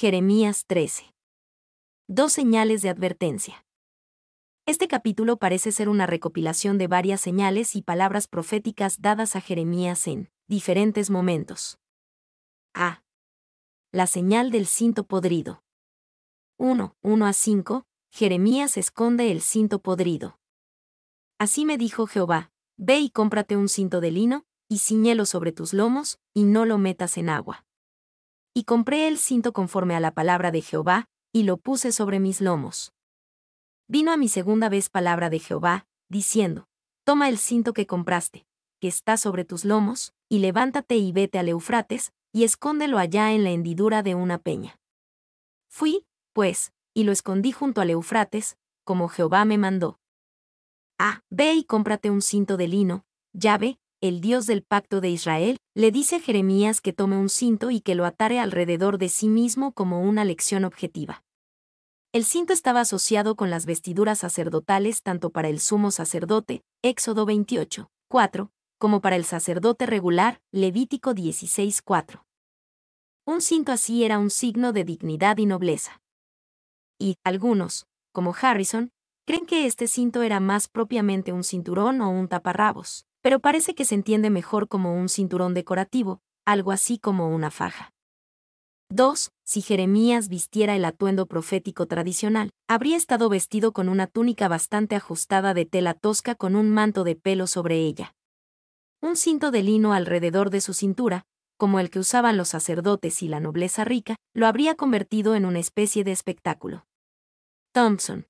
Jeremías 13. Dos señales de advertencia. Este capítulo parece ser una recopilación de varias señales y palabras proféticas dadas a Jeremías en diferentes momentos. A. La señal del cinto podrido. 1. 1 a 5. Jeremías esconde el cinto podrido. Así me dijo Jehová, ve y cómprate un cinto de lino, y ciñelo sobre tus lomos, y no lo metas en agua y compré el cinto conforme a la palabra de Jehová, y lo puse sobre mis lomos. Vino a mi segunda vez palabra de Jehová, diciendo, Toma el cinto que compraste, que está sobre tus lomos, y levántate y vete al Eufrates, y escóndelo allá en la hendidura de una peña. Fui, pues, y lo escondí junto al Eufrates, como Jehová me mandó. Ah, ve y cómprate un cinto de lino, llave, el Dios del pacto de Israel, le dice a Jeremías que tome un cinto y que lo atare alrededor de sí mismo como una lección objetiva. El cinto estaba asociado con las vestiduras sacerdotales tanto para el sumo sacerdote, Éxodo 28, 4, como para el sacerdote regular, Levítico 16, 4. Un cinto así era un signo de dignidad y nobleza. Y, algunos, como Harrison, creen que este cinto era más propiamente un cinturón o un taparrabos pero parece que se entiende mejor como un cinturón decorativo, algo así como una faja. 2. Si Jeremías vistiera el atuendo profético tradicional, habría estado vestido con una túnica bastante ajustada de tela tosca con un manto de pelo sobre ella. Un cinto de lino alrededor de su cintura, como el que usaban los sacerdotes y la nobleza rica, lo habría convertido en una especie de espectáculo. Thompson.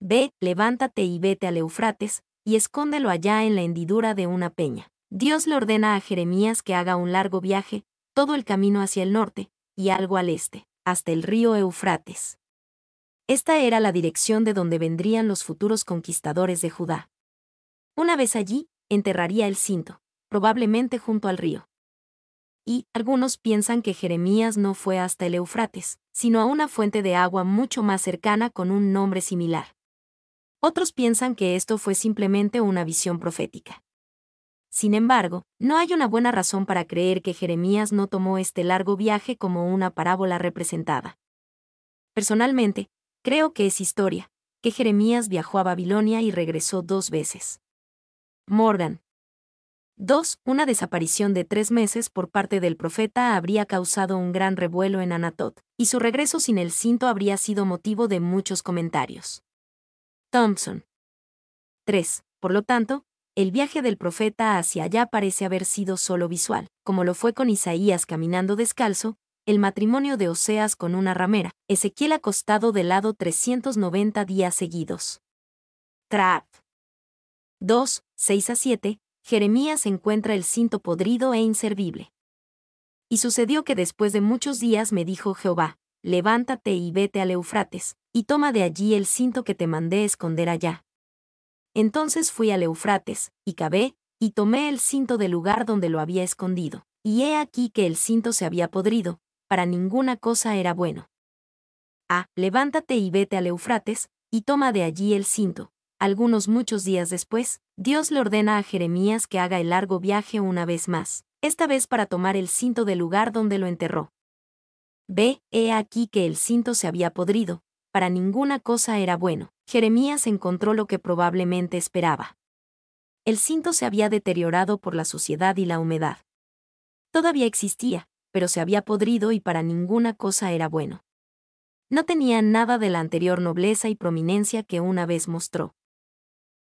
Ve, levántate y vete al Eufrates, y escóndelo allá en la hendidura de una peña. Dios le ordena a Jeremías que haga un largo viaje, todo el camino hacia el norte, y algo al este, hasta el río Eufrates. Esta era la dirección de donde vendrían los futuros conquistadores de Judá. Una vez allí, enterraría el cinto, probablemente junto al río. Y, algunos piensan que Jeremías no fue hasta el Eufrates, sino a una fuente de agua mucho más cercana con un nombre similar. Otros piensan que esto fue simplemente una visión profética. Sin embargo, no hay una buena razón para creer que Jeremías no tomó este largo viaje como una parábola representada. Personalmente, creo que es historia, que Jeremías viajó a Babilonia y regresó dos veces. Morgan. 2. Una desaparición de tres meses por parte del profeta habría causado un gran revuelo en Anatot, y su regreso sin el cinto habría sido motivo de muchos comentarios. Thompson. 3. Por lo tanto, el viaje del profeta hacia allá parece haber sido solo visual, como lo fue con Isaías caminando descalzo, el matrimonio de Oseas con una ramera, Ezequiel acostado de lado 390 días seguidos. Trap. 2, 6 a 7, Jeremías encuentra el cinto podrido e inservible. Y sucedió que después de muchos días me dijo Jehová, levántate y vete al Eufrates, y toma de allí el cinto que te mandé esconder allá. Entonces fui al Eufrates, y cavé, y tomé el cinto del lugar donde lo había escondido, y he aquí que el cinto se había podrido, para ninguna cosa era bueno. Ah, levántate y vete al Eufrates, y toma de allí el cinto. Algunos muchos días después, Dios le ordena a Jeremías que haga el largo viaje una vez más, esta vez para tomar el cinto del lugar donde lo enterró. Ve, he aquí que el cinto se había podrido, para ninguna cosa era bueno. Jeremías encontró lo que probablemente esperaba. El cinto se había deteriorado por la suciedad y la humedad. Todavía existía, pero se había podrido y para ninguna cosa era bueno. No tenía nada de la anterior nobleza y prominencia que una vez mostró.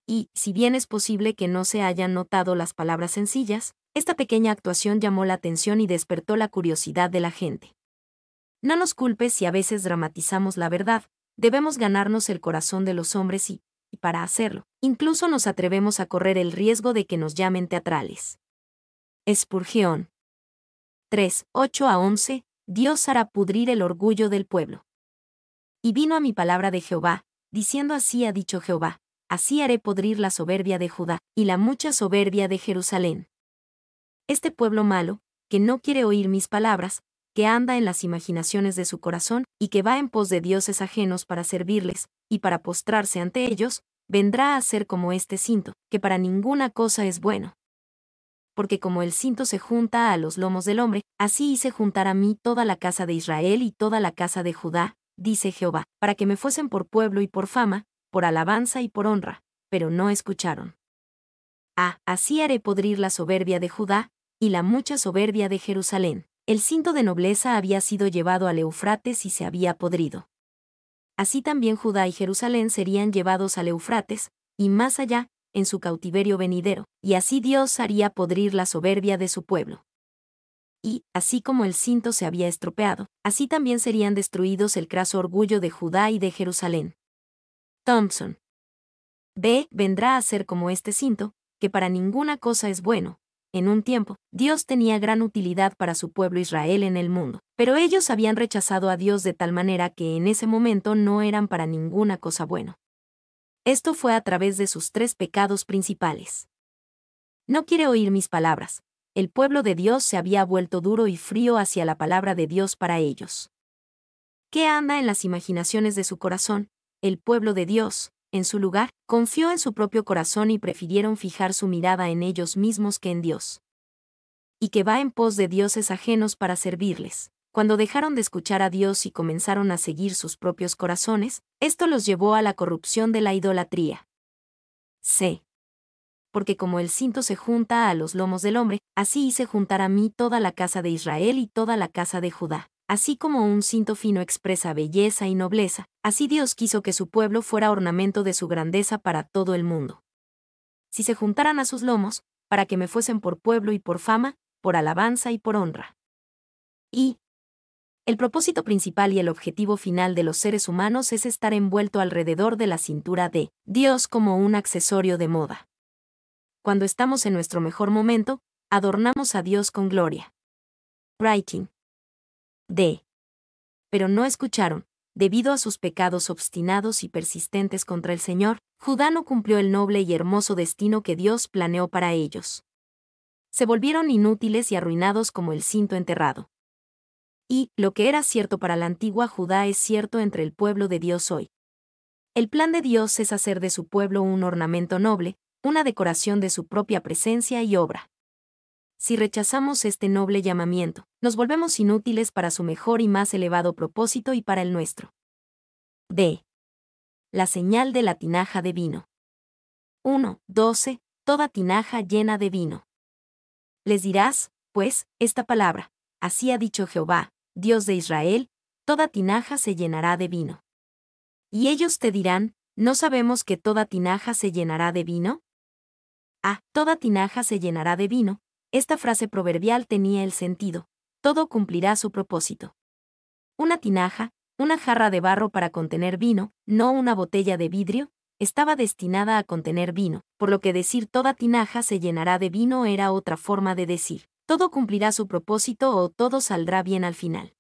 Y, si bien es posible que no se hayan notado las palabras sencillas, esta pequeña actuación llamó la atención y despertó la curiosidad de la gente. No nos culpes si a veces dramatizamos la verdad, debemos ganarnos el corazón de los hombres y, y para hacerlo, incluso nos atrevemos a correr el riesgo de que nos llamen teatrales. Espurgeón. 3, 8 a 11, Dios hará pudrir el orgullo del pueblo. Y vino a mi palabra de Jehová, diciendo así ha dicho Jehová, así haré pudrir la soberbia de Judá y la mucha soberbia de Jerusalén. Este pueblo malo, que no quiere oír mis palabras, anda en las imaginaciones de su corazón, y que va en pos de dioses ajenos para servirles, y para postrarse ante ellos, vendrá a ser como este cinto, que para ninguna cosa es bueno. Porque como el cinto se junta a los lomos del hombre, así hice juntar a mí toda la casa de Israel y toda la casa de Judá, dice Jehová, para que me fuesen por pueblo y por fama, por alabanza y por honra, pero no escucharon. Ah, así haré podrir la soberbia de Judá, y la mucha soberbia de Jerusalén. El cinto de nobleza había sido llevado al Eufrates y se había podrido. Así también Judá y Jerusalén serían llevados al Eufrates, y más allá, en su cautiverio venidero, y así Dios haría podrir la soberbia de su pueblo. Y, así como el cinto se había estropeado, así también serían destruidos el craso orgullo de Judá y de Jerusalén. Thompson. B. Vendrá a ser como este cinto, que para ninguna cosa es bueno, en un tiempo, Dios tenía gran utilidad para su pueblo Israel en el mundo, pero ellos habían rechazado a Dios de tal manera que en ese momento no eran para ninguna cosa bueno. Esto fue a través de sus tres pecados principales. No quiere oír mis palabras. El pueblo de Dios se había vuelto duro y frío hacia la palabra de Dios para ellos. ¿Qué anda en las imaginaciones de su corazón? El pueblo de Dios, en su lugar, confió en su propio corazón y prefirieron fijar su mirada en ellos mismos que en Dios. Y que va en pos de dioses ajenos para servirles. Cuando dejaron de escuchar a Dios y comenzaron a seguir sus propios corazones, esto los llevó a la corrupción de la idolatría. C. Porque como el cinto se junta a los lomos del hombre, así hice juntar a mí toda la casa de Israel y toda la casa de Judá así como un cinto fino expresa belleza y nobleza, así Dios quiso que su pueblo fuera ornamento de su grandeza para todo el mundo. Si se juntaran a sus lomos, para que me fuesen por pueblo y por fama, por alabanza y por honra. Y el propósito principal y el objetivo final de los seres humanos es estar envuelto alrededor de la cintura de Dios como un accesorio de moda. Cuando estamos en nuestro mejor momento, adornamos a Dios con gloria. Writing. D. Pero no escucharon. Debido a sus pecados obstinados y persistentes contra el Señor, Judá no cumplió el noble y hermoso destino que Dios planeó para ellos. Se volvieron inútiles y arruinados como el cinto enterrado. Y, lo que era cierto para la antigua Judá es cierto entre el pueblo de Dios hoy. El plan de Dios es hacer de su pueblo un ornamento noble, una decoración de su propia presencia y obra si rechazamos este noble llamamiento, nos volvemos inútiles para su mejor y más elevado propósito y para el nuestro. D. La señal de la tinaja de vino. 1. 12. Toda tinaja llena de vino. Les dirás, pues, esta palabra. Así ha dicho Jehová, Dios de Israel, toda tinaja se llenará de vino. Y ellos te dirán, ¿no sabemos que toda tinaja se llenará de vino? Ah, toda tinaja se llenará de vino, esta frase proverbial tenía el sentido, todo cumplirá su propósito. Una tinaja, una jarra de barro para contener vino, no una botella de vidrio, estaba destinada a contener vino, por lo que decir toda tinaja se llenará de vino era otra forma de decir, todo cumplirá su propósito o todo saldrá bien al final.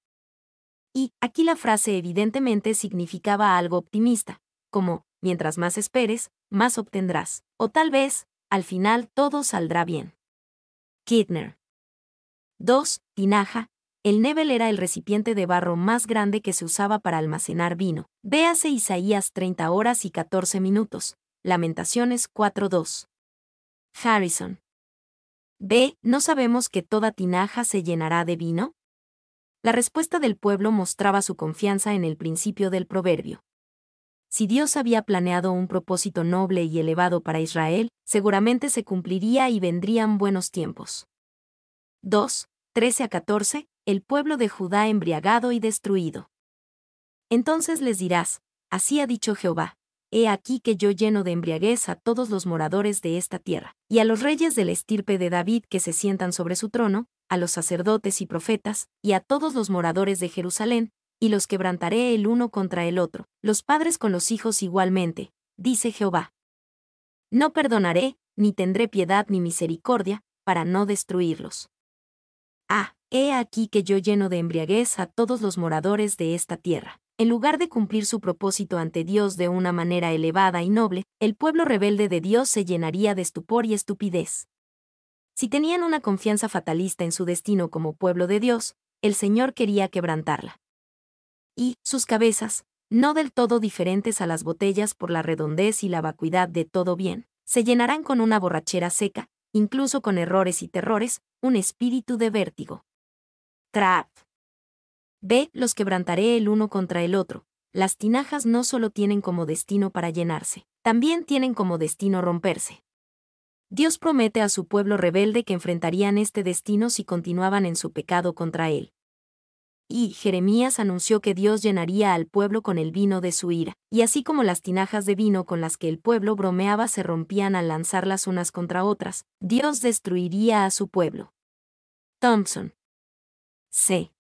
Y, aquí la frase evidentemente significaba algo optimista, como, mientras más esperes, más obtendrás, o tal vez, al final todo saldrá bien. Kidner. 2. Tinaja. El Nebel era el recipiente de barro más grande que se usaba para almacenar vino. Véase Isaías 30 horas y 14 minutos. Lamentaciones 4.2. Harrison. B. ¿No sabemos que toda tinaja se llenará de vino? La respuesta del pueblo mostraba su confianza en el principio del proverbio. Si Dios había planeado un propósito noble y elevado para Israel, seguramente se cumpliría y vendrían buenos tiempos. 2. 13 a 14. El pueblo de Judá embriagado y destruido. Entonces les dirás, así ha dicho Jehová, he aquí que yo lleno de embriaguez a todos los moradores de esta tierra, y a los reyes del estirpe de David que se sientan sobre su trono, a los sacerdotes y profetas, y a todos los moradores de Jerusalén, y los quebrantaré el uno contra el otro, los padres con los hijos igualmente, dice Jehová. No perdonaré, ni tendré piedad ni misericordia, para no destruirlos. Ah, he aquí que yo lleno de embriaguez a todos los moradores de esta tierra. En lugar de cumplir su propósito ante Dios de una manera elevada y noble, el pueblo rebelde de Dios se llenaría de estupor y estupidez. Si tenían una confianza fatalista en su destino como pueblo de Dios, el Señor quería quebrantarla y sus cabezas, no del todo diferentes a las botellas por la redondez y la vacuidad de todo bien, se llenarán con una borrachera seca, incluso con errores y terrores, un espíritu de vértigo. Trap. B. Los quebrantaré el uno contra el otro. Las tinajas no solo tienen como destino para llenarse, también tienen como destino romperse. Dios promete a su pueblo rebelde que enfrentarían este destino si continuaban en su pecado contra él y Jeremías anunció que Dios llenaría al pueblo con el vino de su ira, y así como las tinajas de vino con las que el pueblo bromeaba se rompían al lanzarlas unas contra otras, Dios destruiría a su pueblo. Thompson. C.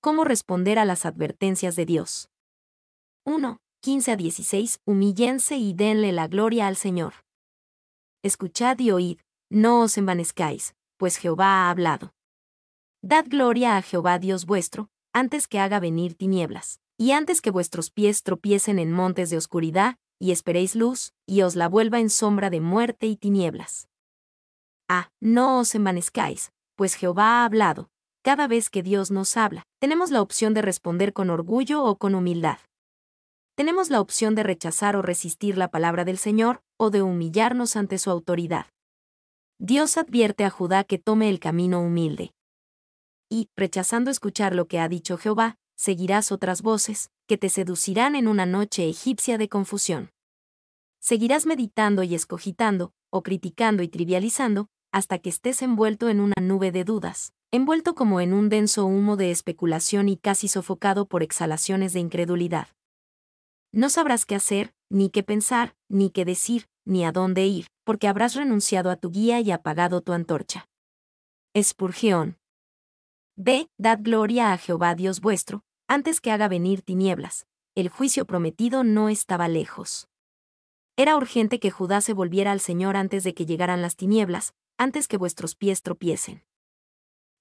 ¿Cómo responder a las advertencias de Dios? 1. 15 a 16. Humillense y denle la gloria al Señor. Escuchad y oíd, no os envanezcáis, pues Jehová ha hablado. Dad gloria a Jehová Dios vuestro, antes que haga venir tinieblas, y antes que vuestros pies tropiecen en montes de oscuridad, y esperéis luz, y os la vuelva en sombra de muerte y tinieblas. Ah, no os envanezcáis, pues Jehová ha hablado. Cada vez que Dios nos habla, tenemos la opción de responder con orgullo o con humildad. Tenemos la opción de rechazar o resistir la palabra del Señor, o de humillarnos ante su autoridad. Dios advierte a Judá que tome el camino humilde, y, rechazando escuchar lo que ha dicho Jehová, seguirás otras voces, que te seducirán en una noche egipcia de confusión. Seguirás meditando y escogitando, o criticando y trivializando, hasta que estés envuelto en una nube de dudas, envuelto como en un denso humo de especulación y casi sofocado por exhalaciones de incredulidad. No sabrás qué hacer, ni qué pensar, ni qué decir, ni a dónde ir, porque habrás renunciado a tu guía y apagado tu antorcha. Espurgeón. Ve, dad gloria a Jehová Dios vuestro, antes que haga venir tinieblas. El juicio prometido no estaba lejos. Era urgente que Judá se volviera al Señor antes de que llegaran las tinieblas, antes que vuestros pies tropiecen.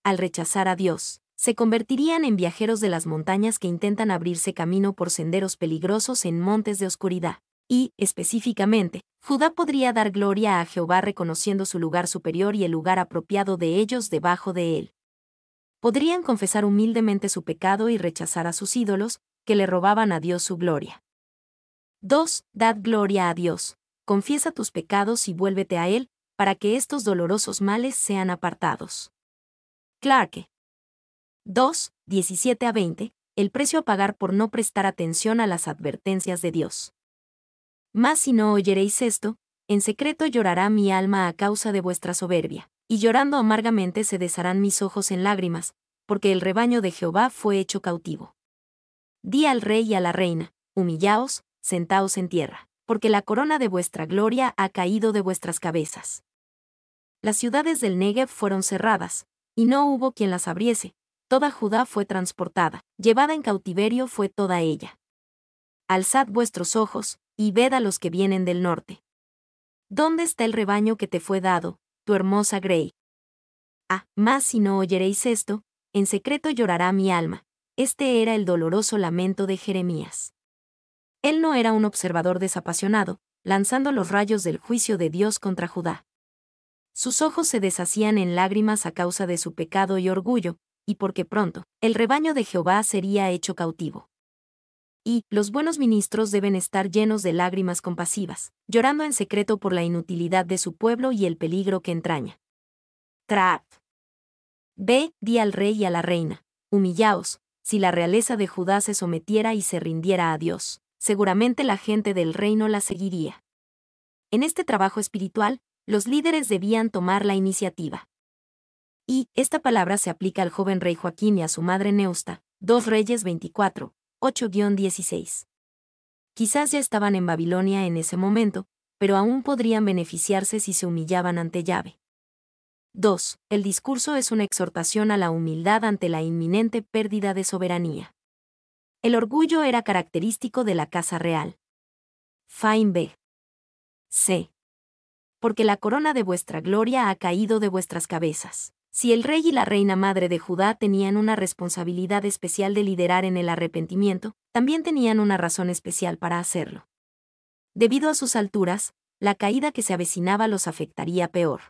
Al rechazar a Dios, se convertirían en viajeros de las montañas que intentan abrirse camino por senderos peligrosos en montes de oscuridad. Y, específicamente, Judá podría dar gloria a Jehová reconociendo su lugar superior y el lugar apropiado de ellos debajo de él podrían confesar humildemente su pecado y rechazar a sus ídolos, que le robaban a Dios su gloria. 2. Dad gloria a Dios, confiesa tus pecados y vuélvete a Él, para que estos dolorosos males sean apartados. Clarke. 2, 17 a 20, el precio a pagar por no prestar atención a las advertencias de Dios. Mas si no oyeréis esto, en secreto llorará mi alma a causa de vuestra soberbia y llorando amargamente se desharán mis ojos en lágrimas, porque el rebaño de Jehová fue hecho cautivo. Di al rey y a la reina, humillaos, sentaos en tierra, porque la corona de vuestra gloria ha caído de vuestras cabezas. Las ciudades del Negev fueron cerradas, y no hubo quien las abriese, toda Judá fue transportada, llevada en cautiverio fue toda ella. Alzad vuestros ojos, y ved a los que vienen del norte. ¿Dónde está el rebaño que te fue dado, tu hermosa Grey. Ah, más si no oyeréis esto, en secreto llorará mi alma. Este era el doloroso lamento de Jeremías. Él no era un observador desapasionado, lanzando los rayos del juicio de Dios contra Judá. Sus ojos se deshacían en lágrimas a causa de su pecado y orgullo, y porque pronto, el rebaño de Jehová sería hecho cautivo y los buenos ministros deben estar llenos de lágrimas compasivas, llorando en secreto por la inutilidad de su pueblo y el peligro que entraña. Trap. Ve, Di al rey y a la reina. Humillaos, si la realeza de Judá se sometiera y se rindiera a Dios, seguramente la gente del reino la seguiría. En este trabajo espiritual, los líderes debían tomar la iniciativa. Y, esta palabra se aplica al joven rey Joaquín y a su madre Neusta, dos Reyes 24, 8-16. Quizás ya estaban en Babilonia en ese momento, pero aún podrían beneficiarse si se humillaban ante llave. 2. El discurso es una exhortación a la humildad ante la inminente pérdida de soberanía. El orgullo era característico de la casa real. fine B. C. Porque la corona de vuestra gloria ha caído de vuestras cabezas. Si el rey y la reina madre de Judá tenían una responsabilidad especial de liderar en el arrepentimiento, también tenían una razón especial para hacerlo. Debido a sus alturas, la caída que se avecinaba los afectaría peor.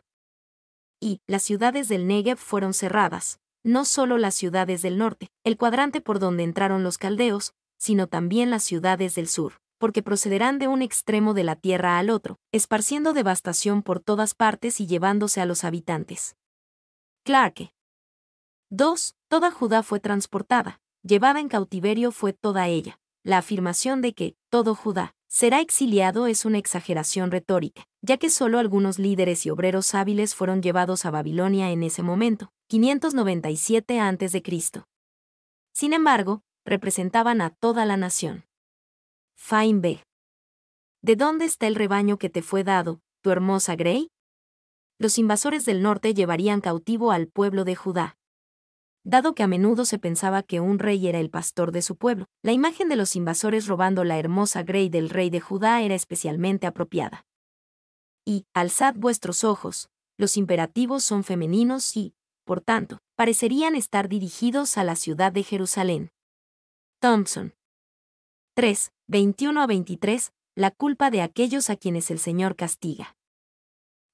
Y, las ciudades del Negev fueron cerradas, no solo las ciudades del norte, el cuadrante por donde entraron los caldeos, sino también las ciudades del sur, porque procederán de un extremo de la tierra al otro, esparciendo devastación por todas partes y llevándose a los habitantes. Clarke. 2. Toda Judá fue transportada, llevada en cautiverio fue toda ella. La afirmación de que todo Judá será exiliado es una exageración retórica, ya que solo algunos líderes y obreros hábiles fueron llevados a Babilonia en ese momento, 597 a.C. Sin embargo, representaban a toda la nación. Fine B. ¿De dónde está el rebaño que te fue dado, tu hermosa Grey? los invasores del norte llevarían cautivo al pueblo de Judá. Dado que a menudo se pensaba que un rey era el pastor de su pueblo, la imagen de los invasores robando la hermosa Grey del rey de Judá era especialmente apropiada. Y, alzad vuestros ojos, los imperativos son femeninos y, por tanto, parecerían estar dirigidos a la ciudad de Jerusalén. Thompson. 3, 21 a 23, la culpa de aquellos a quienes el Señor castiga.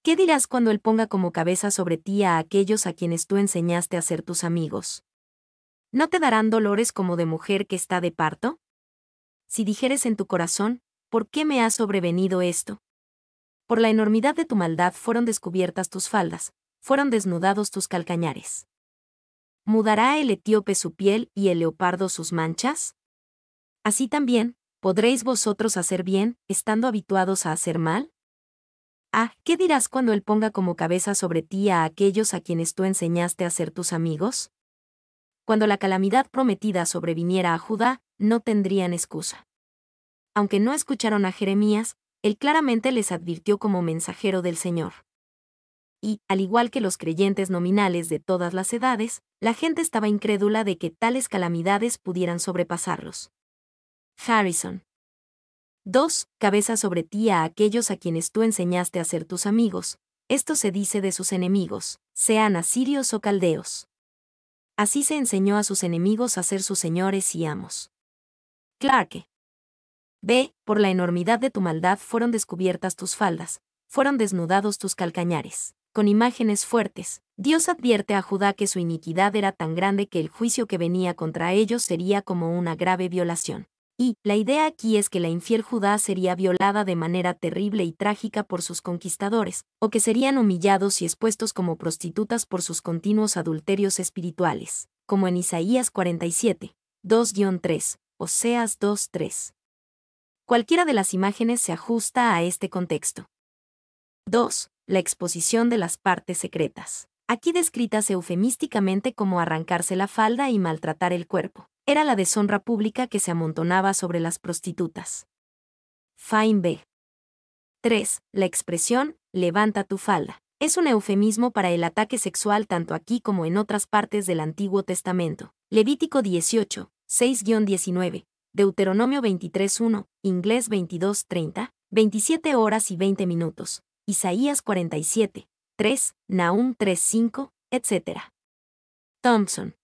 ¿Qué dirás cuando Él ponga como cabeza sobre ti a aquellos a quienes tú enseñaste a ser tus amigos? ¿No te darán dolores como de mujer que está de parto? Si dijeres en tu corazón, ¿por qué me ha sobrevenido esto? Por la enormidad de tu maldad fueron descubiertas tus faldas, fueron desnudados tus calcañares. ¿Mudará el etíope su piel y el leopardo sus manchas? Así también, ¿podréis vosotros hacer bien, estando habituados a hacer mal? Ah, ¿qué dirás cuando Él ponga como cabeza sobre ti a aquellos a quienes tú enseñaste a ser tus amigos? Cuando la calamidad prometida sobreviniera a Judá, no tendrían excusa. Aunque no escucharon a Jeremías, él claramente les advirtió como mensajero del Señor. Y, al igual que los creyentes nominales de todas las edades, la gente estaba incrédula de que tales calamidades pudieran sobrepasarlos. Harrison. 2. Cabeza sobre ti a aquellos a quienes tú enseñaste a ser tus amigos. Esto se dice de sus enemigos, sean asirios o caldeos. Así se enseñó a sus enemigos a ser sus señores y amos. Clarke. B. Por la enormidad de tu maldad fueron descubiertas tus faldas, fueron desnudados tus calcañares. Con imágenes fuertes, Dios advierte a Judá que su iniquidad era tan grande que el juicio que venía contra ellos sería como una grave violación. Y, la idea aquí es que la infiel Judá sería violada de manera terrible y trágica por sus conquistadores, o que serían humillados y expuestos como prostitutas por sus continuos adulterios espirituales, como en Isaías 47, 2-3, Oseas 2-3. Cualquiera de las imágenes se ajusta a este contexto. 2. La exposición de las partes secretas, aquí descritas eufemísticamente como arrancarse la falda y maltratar el cuerpo era la deshonra pública que se amontonaba sobre las prostitutas. Fine B. 3. La expresión, levanta tu falda, es un eufemismo para el ataque sexual tanto aquí como en otras partes del Antiguo Testamento. Levítico 18, 6-19, Deuteronomio 23-1, Inglés 22-30, 27 horas y 20 minutos, Isaías 47, 3, Nahum 3.5, etc. Thompson,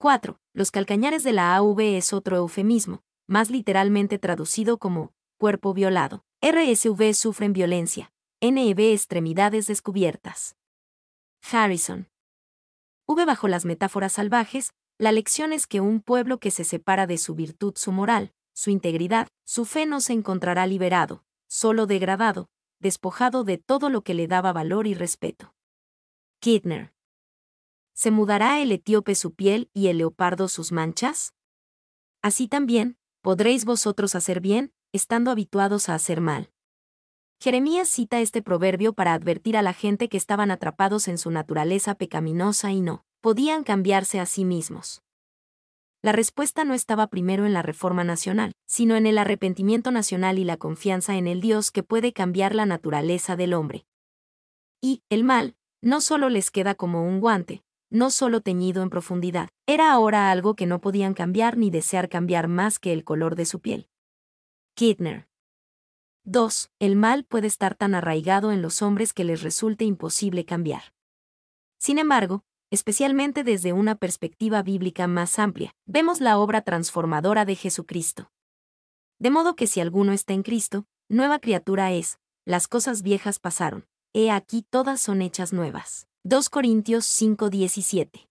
4. Los calcañares de la AV es otro eufemismo, más literalmente traducido como cuerpo violado. RSV sufren violencia. NEB extremidades descubiertas. Harrison. V bajo las metáforas salvajes, la lección es que un pueblo que se separa de su virtud, su moral, su integridad, su fe no se encontrará liberado, solo degradado, despojado de todo lo que le daba valor y respeto. Kidner. ¿Se mudará el etíope su piel y el leopardo sus manchas? Así también, podréis vosotros hacer bien, estando habituados a hacer mal. Jeremías cita este proverbio para advertir a la gente que estaban atrapados en su naturaleza pecaminosa y no podían cambiarse a sí mismos. La respuesta no estaba primero en la reforma nacional, sino en el arrepentimiento nacional y la confianza en el Dios que puede cambiar la naturaleza del hombre. Y, el mal, no solo les queda como un guante, no solo teñido en profundidad, era ahora algo que no podían cambiar ni desear cambiar más que el color de su piel. Kidner. 2. El mal puede estar tan arraigado en los hombres que les resulte imposible cambiar. Sin embargo, especialmente desde una perspectiva bíblica más amplia, vemos la obra transformadora de Jesucristo. De modo que si alguno está en Cristo, nueva criatura es, las cosas viejas pasaron, he aquí todas son hechas nuevas. 2 Corintios 5:17.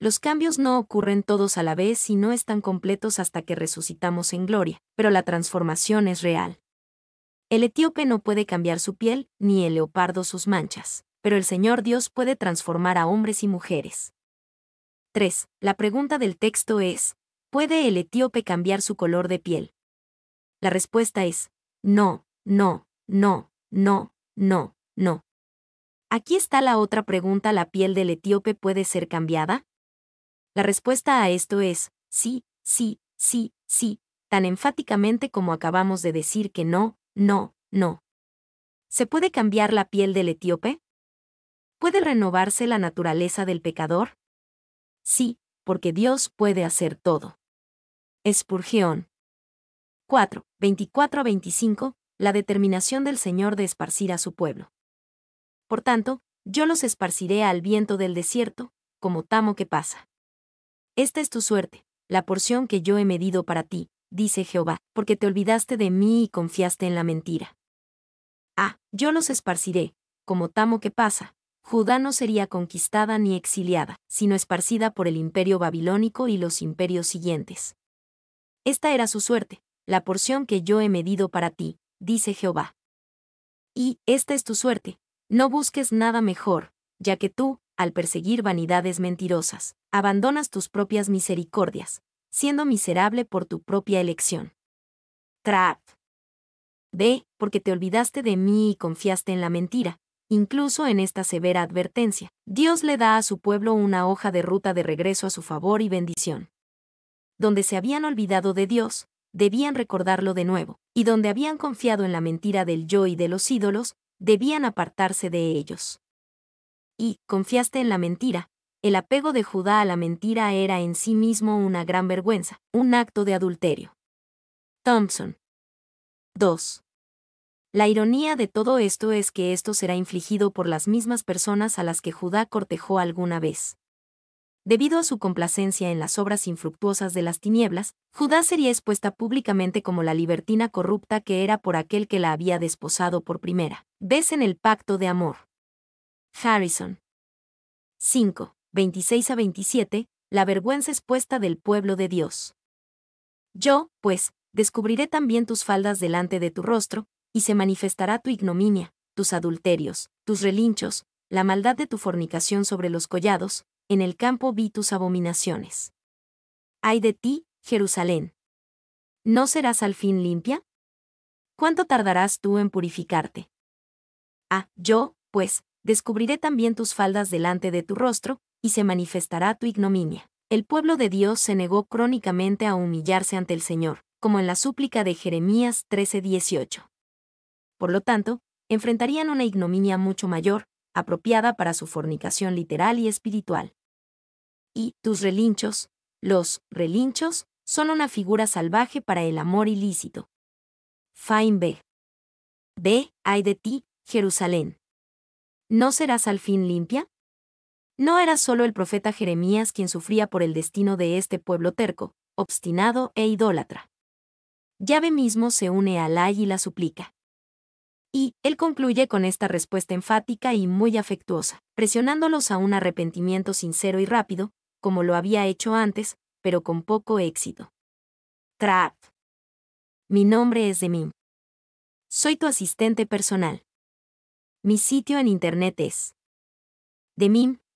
Los cambios no ocurren todos a la vez y no están completos hasta que resucitamos en gloria, pero la transformación es real. El etíope no puede cambiar su piel, ni el leopardo sus manchas, pero el Señor Dios puede transformar a hombres y mujeres. 3. La pregunta del texto es, ¿puede el etíope cambiar su color de piel? La respuesta es, no, no, no, no, no, no. Aquí está la otra pregunta. ¿La piel del etíope puede ser cambiada? La respuesta a esto es, sí, sí, sí, sí, tan enfáticamente como acabamos de decir que no, no, no. ¿Se puede cambiar la piel del etíope? ¿Puede renovarse la naturaleza del pecador? Sí, porque Dios puede hacer todo. Espurgeón. 4, 24 a 25, la determinación del Señor de esparcir a su pueblo. Por tanto, yo los esparciré al viento del desierto, como tamo que pasa. Esta es tu suerte, la porción que yo he medido para ti, dice Jehová, porque te olvidaste de mí y confiaste en la mentira. Ah, yo los esparciré, como tamo que pasa. Judá no sería conquistada ni exiliada, sino esparcida por el imperio babilónico y los imperios siguientes. Esta era su suerte, la porción que yo he medido para ti, dice Jehová. Y, esta es tu suerte, no busques nada mejor, ya que tú, al perseguir vanidades mentirosas, abandonas tus propias misericordias, siendo miserable por tu propia elección. Trap. Ve, Porque te olvidaste de mí y confiaste en la mentira. Incluso en esta severa advertencia, Dios le da a su pueblo una hoja de ruta de regreso a su favor y bendición. Donde se habían olvidado de Dios, debían recordarlo de nuevo, y donde habían confiado en la mentira del yo y de los ídolos, debían apartarse de ellos. Y, confiaste en la mentira, el apego de Judá a la mentira era en sí mismo una gran vergüenza, un acto de adulterio. Thompson. 2. La ironía de todo esto es que esto será infligido por las mismas personas a las que Judá cortejó alguna vez debido a su complacencia en las obras infructuosas de las tinieblas, Judá sería expuesta públicamente como la libertina corrupta que era por aquel que la había desposado por primera Ves en el pacto de amor. Harrison. 5. 26 a 27. La vergüenza expuesta del pueblo de Dios. Yo, pues, descubriré también tus faldas delante de tu rostro, y se manifestará tu ignominia, tus adulterios, tus relinchos, la maldad de tu fornicación sobre los collados, en el campo vi tus abominaciones. Ay de ti, Jerusalén. ¿No serás al fin limpia? ¿Cuánto tardarás tú en purificarte? Ah, yo, pues, descubriré también tus faldas delante de tu rostro, y se manifestará tu ignominia. El pueblo de Dios se negó crónicamente a humillarse ante el Señor, como en la súplica de Jeremías 13:18. Por lo tanto, enfrentarían una ignominia mucho mayor, apropiada para su fornicación literal y espiritual y tus relinchos. Los relinchos son una figura salvaje para el amor ilícito. Fain Ve, Ay de ti, Jerusalén. ¿No serás al fin limpia? No era solo el profeta Jeremías quien sufría por el destino de este pueblo terco, obstinado e idólatra. Llave mismo se une al águila y la suplica. Y él concluye con esta respuesta enfática y muy afectuosa, presionándolos a un arrepentimiento sincero y rápido, como lo había hecho antes, pero con poco éxito. Trap. Mi nombre es Demim. Soy tu asistente personal. Mi sitio en internet es demim.es.tl.